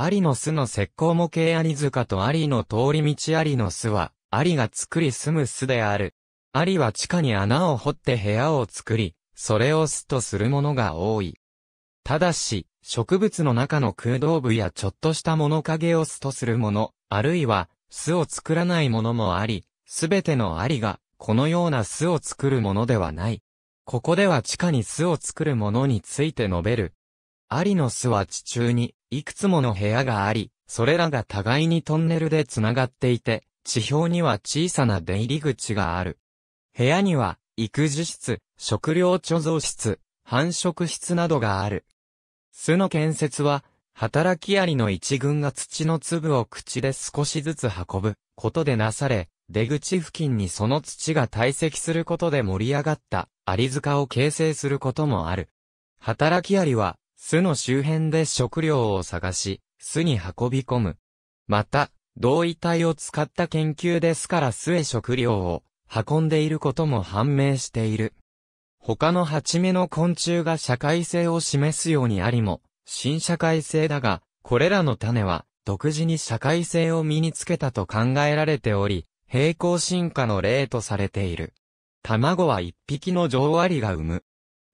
アリの巣の石膏模型アリ塚とアリの通り道アリの巣は、アリが作り住む巣である。アリは地下に穴を掘って部屋を作り、それを巣とするものが多い。ただし、植物の中の空洞部やちょっとした物陰を巣とするもの、あるいは、巣を作らないものもあり、すべてのアリが、このような巣を作るものではない。ここでは地下に巣を作るものについて述べる。アリの巣は地中にいくつもの部屋があり、それらが互いにトンネルで繋がっていて、地表には小さな出入り口がある。部屋には育児室、食料貯蔵室、繁殖室などがある。巣の建設は、働きアリの一群が土の粒を口で少しずつ運ぶことでなされ、出口付近にその土が堆積することで盛り上がったアリ塚を形成することもある。働きアリは巣の周辺で食料を探し、巣に運び込む。また、同位体を使った研究で巣から巣へ食料を運んでいることも判明している。他の八目の昆虫が社会性を示すようにありも、新社会性だが、これらの種は、独自に社会性を身につけたと考えられており、平行進化の例とされている。卵は一匹の女王アリが産む。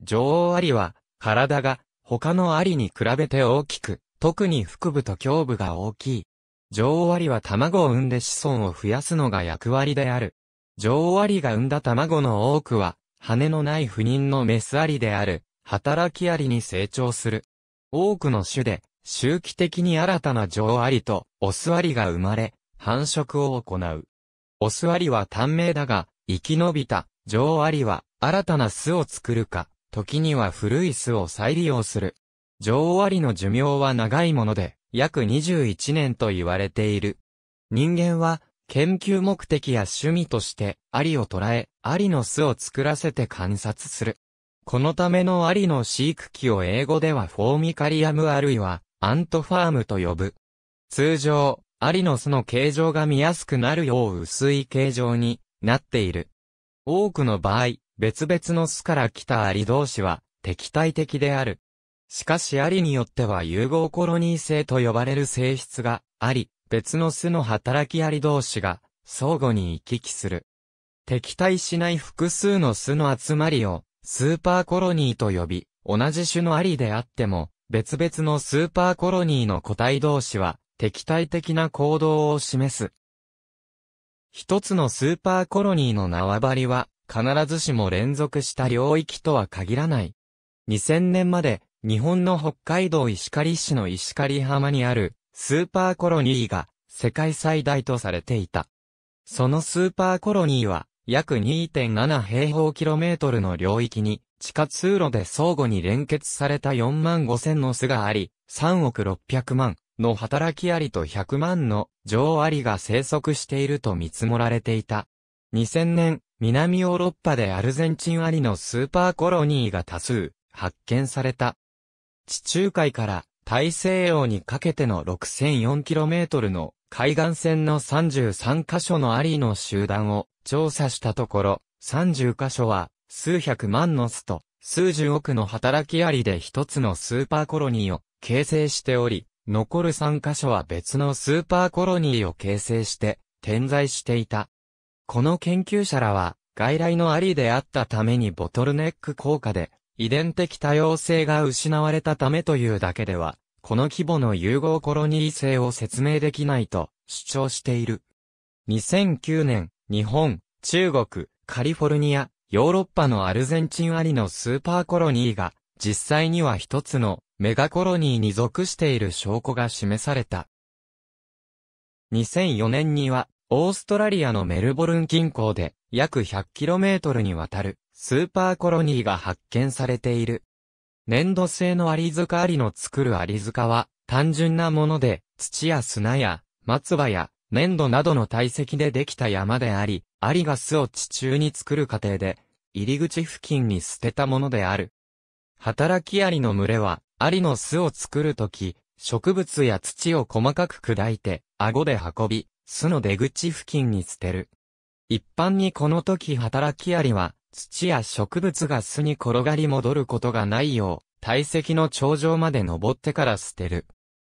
女王アリは、体が他のアリに比べて大きく、特に腹部と胸部が大きい。女王アリは卵を産んで子孫を増やすのが役割である。女王アリが産んだ卵の多くは、羽のない不妊のメスアリである、働きアリに成長する。多くの種で、周期的に新たな女王アリとオスアリが生まれ、繁殖を行う。オスアリは短命だが、生き延びた女王アリは新たな巣を作るか、時には古い巣を再利用する。女王アリの寿命は長いもので、約21年と言われている。人間は、研究目的や趣味として、アリを捕らえ、アリの巣を作らせて観察する。このためのアリの飼育器を英語ではフォーミカリアムあるいは、アントファームと呼ぶ。通常、アリの巣の形状が見やすくなるよう薄い形状になっている。多くの場合、別々の巣から来たアリ同士は敵対的である。しかしアリによっては融合コロニー性と呼ばれる性質があり、別の巣の働きアリ同士が相互に行き来する。敵対しない複数の巣の集まりをスーパーコロニーと呼び、同じ種のアリであっても、別々のスーパーコロニーの個体同士は敵対的な行動を示す。一つのスーパーコロニーの縄張りは必ずしも連続した領域とは限らない。2000年まで、日本の北海道石狩市の石狩浜にある、スーパーコロニーが、世界最大とされていた。そのスーパーコロニーは、約2.7平方キロメートルの領域に、地下通路で相互に連結された4万5千の巣があり、3億600万の働きありと100万の女王アリが生息していると見積もられていた。2000年、南ヨーロッパでアルゼンチンアリのスーパーコロニーが多数発見された。地中海から大西洋にかけての 6004km の海岸線の33カ所のアリの集団を調査したところ、30カ所は数百万の巣と数十億の働きアリで一つのスーパーコロニーを形成しており、残る3カ所は別のスーパーコロニーを形成して点在していた。この研究者らは、外来のありであったためにボトルネック効果で、遺伝的多様性が失われたためというだけでは、この規模の融合コロニー性を説明できないと主張している。2009年、日本、中国、カリフォルニア、ヨーロッパのアルゼンチンアリのスーパーコロニーが、実際には一つのメガコロニーに属している証拠が示された。2004年には、オーストラリアのメルボルン近郊で約 100km にわたるスーパーコロニーが発見されている。粘土製のアリ塚アリの作るアリ塚は単純なもので土や砂や松葉や粘土などの堆積でできた山であり、アリが巣を地中に作る過程で入り口付近に捨てたものである。働きアリの群れはアリの巣を作るとき、植物や土を細かく砕いて顎で運び、巣の出口付近に捨てる。一般にこの時働きアリは、土や植物が巣に転がり戻ることがないよう、体積の頂上まで登ってから捨てる。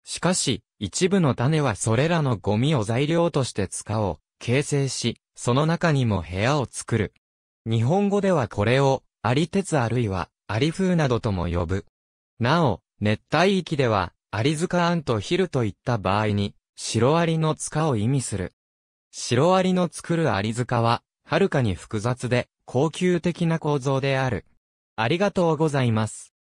しかし、一部の種はそれらのゴミを材料として使おう、形成し、その中にも部屋を作る。日本語ではこれを、アリ鉄あるいは、アリ風などとも呼ぶ。なお、熱帯域では、アリ塚アンとヒルといった場合に、シロアリの塚を意味する。シロアリの作るアリ塚は、はるかに複雑で、高級的な構造である。ありがとうございます。